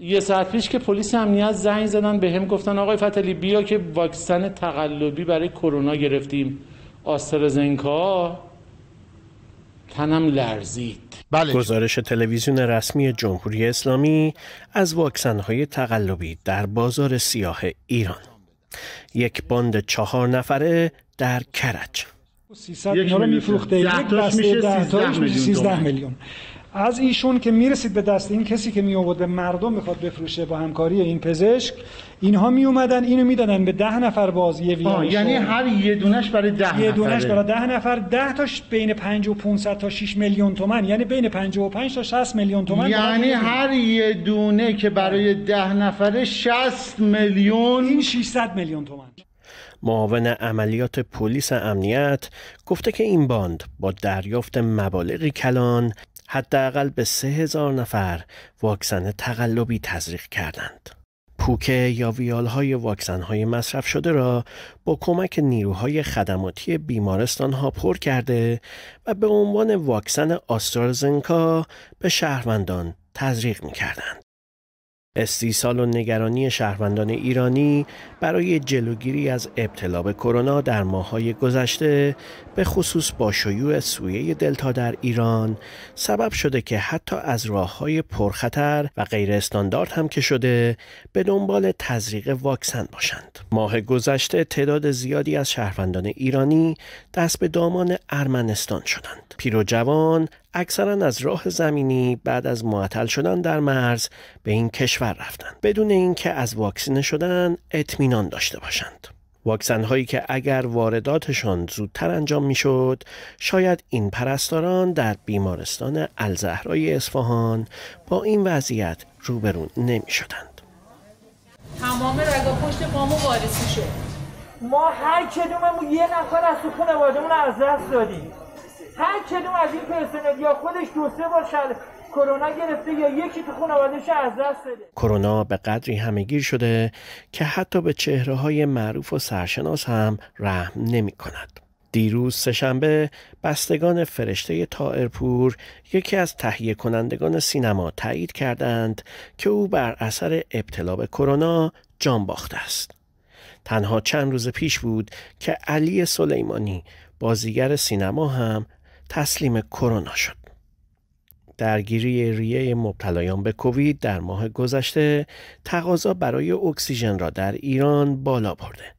یه ساعت پیش که پلیس امنیت زنگ زدن به هم گفتن آقای فتلی بیا که واکسن تقلبی برای کرونا گرفتیم آسترازنکا تنم لرزید بله. گزارش تلویزیون رسمی جمهوری اسلامی از های تقلبی در بازار سیاه ایران یک باند چهار نفره در کرج 300 میفروخته یک بسته میلیون از ایشون که میرسید به دست این کسی که می به مردم میخواد بفروشه با همکاری این پزشک اینها می اومدن اینو میدادن به ده نفر باز یه یعنی هر یه دونش برای ده یه دونش برای ده نفر ده تاش بین 5 و 500 تا 6 میلیون تومن یعنی بین 55 تا 60 میلیون تومن یعنی هر یه دونه که برای بله. ده نفره 60 میلیون این 600 میلیون تومن معاون عملیات پلیس امنیت گفته که این باند با دریافت مبالغی کلان حداقل به سه هزار نفر واکسن تقلبی تزریق کردند. پوکه یا ویال های واکسن های مصرف شده را با کمک نیروهای خدماتی بیمارستان ها پر کرده و به عنوان واکسن آسترازنکا به شهروندان تزریق می کردند. استیصال و نگرانی شهروندان ایرانی برای جلوگیری از ابتلا به کرونا در ماههای گذشته به خصوص با شیوع سویه دلتا در ایران سبب شده که حتی از راه های پرخطر و غیر استاندارد هم که شده به دنبال تزریق واکسن باشند. ماه گذشته تعداد زیادی از شهروندان ایرانی دست به دامان ارمنستان شدند. پیرو جوان اکثرا از راه زمینی بعد از معطل شدن در مرز به این کشور رفتند بدون اینکه از واکسینه شدن اطمینان داشته باشند واکسن هایی که اگر وارداتشان زودتر انجام میشد شاید این پرستاران در بیمارستان الزهرای اصفهان با این وضعیت روبرو نمی شدند تمام رگا پشت مامو وارسی شد ما هر کدوممون یه نفر از خانوادهمون از دست دادیم هر از این پرسنل یا خودش دو سه بار شل کرونا گرفته یا یکی تو خانوادهش از دست بده کرونا به قدری همگیر شده که حتی به چهره های معروف و سرشناس هم رحم نمی کند. دیروز سهشنبه بستگان فرشته تائرپور یکی از تهیه کنندگان سینما تایید کردند که او بر اثر ابتلا به کرونا جان باخته است. تنها چند روز پیش بود که علی سلیمانی بازیگر سینما هم تسلیم کرونا شد. درگیری ریه مبتلایان به کووید در ماه گذشته تقاضا برای اکسیژن را در ایران بالا برده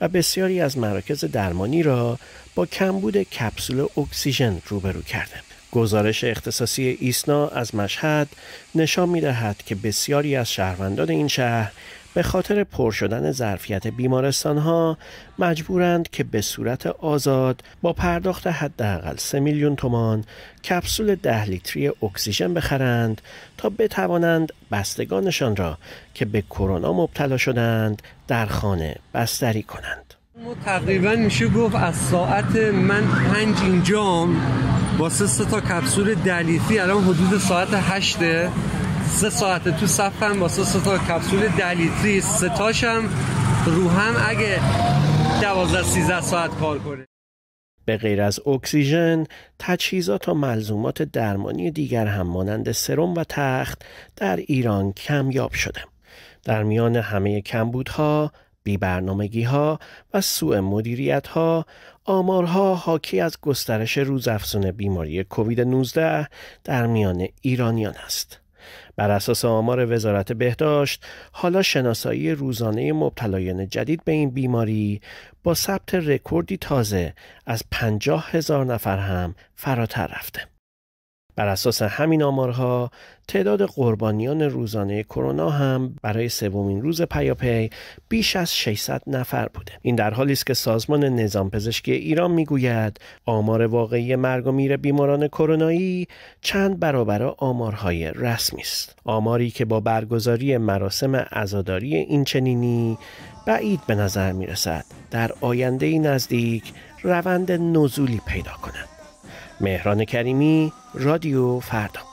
و بسیاری از مراکز درمانی را با کمبود کپسول اکسیژن روبرو کرده. گزارش اختصاصی ایسنا از مشهد نشان می دهد که بسیاری از شهروندان این شهر به خاطر پر شدن ظرفیت بیمارستان ها مجبورند که به صورت آزاد با پرداخت حداقل 3 میلیون تومان کپسول ده لیتری اکسیژن بخرند تا بتوانند بستگانشان را که به کرونا مبتلا شدند در خانه بستری کنند تقریبا میشه گفت از ساعت من پنج اینجام با سه تا کپسول دلیفی الان حدود ساعت هشته سه ساعته تو صفم با سه تا کپسول دلیفی سه تاشم رو هم اگه دوازده 13 ساعت کار کنه به غیر از اکسیژن تجهیزات و ملزومات درمانی دیگر هم مانند سرم و تخت در ایران کم کمیاب شده در میان همه کمبودها برنامگی ها و سوء مدیریت ها آمارها حاکی از گسترش روزافزون بیماری کووید 19 در میان ایرانیان است. بر اساس آمار وزارت بهداشت حالا شناسایی روزانه مبتلایان جدید به این بیماری با ثبت رکوردی تازه از 50 هزار نفر هم فراتر رفته. بر اساس همین آمارها تعداد قربانیان روزانه کرونا هم برای سومین روز پیاپی بیش از 600 نفر بوده این در حالی است که سازمان نظام پزشکی ایران میگوید آمار واقعی مرگ و میر بیماران کرونایی چند برابر آمارهای رسمی است آماری که با برگزاری مراسم عزاداری این چنینی بعید به نظر می رسد در آینده نزدیک روند نزولی پیدا کند مهران کریمی رادیو فردا